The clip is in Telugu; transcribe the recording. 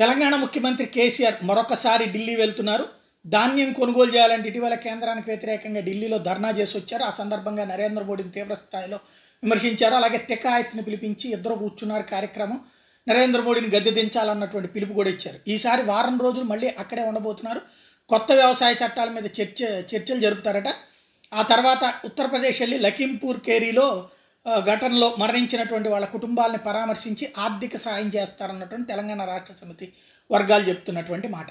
తెలంగాణ ముఖ్యమంత్రి కేసీఆర్ మరొకసారి ఢిల్లీ వెళ్తున్నారు ధాన్యం కొనుగోలు చేయాలంటే ఇటీవల కేంద్రానికి వ్యతిరేకంగా ఢిల్లీలో ధర్నా చేసి వచ్చారు ఆ సందర్భంగా నరేంద్ర మోడీని తీవ్రస్థాయిలో విమర్శించారు అలాగే తెకాయత్ని పిలిపించి ఇద్దరు కూర్చున్నారు కార్యక్రమం నరేంద్ర మోడీని గద్దె దించాలన్నటువంటి పిలుపు కూడా ఇచ్చారు ఈసారి వారం రోజులు మళ్ళీ అక్కడే ఉండబోతున్నారు కొత్త వ్యవసాయ చట్టాల మీద చర్చ చర్చలు జరుపుతారట ఆ తర్వాత ఉత్తరప్రదేశ్ వెళ్ళి లఖీంపూర్ కేరీలో ఘటనలో మరణించినటువంటి వాళ్ళ కుటుంబాలను పరామర్శించి ఆర్థిక సాయం చేస్తారన్నటువంటి తెలంగాణ రాష్ట్ర సమితి వర్గాలు చెప్తున్నటువంటి మాట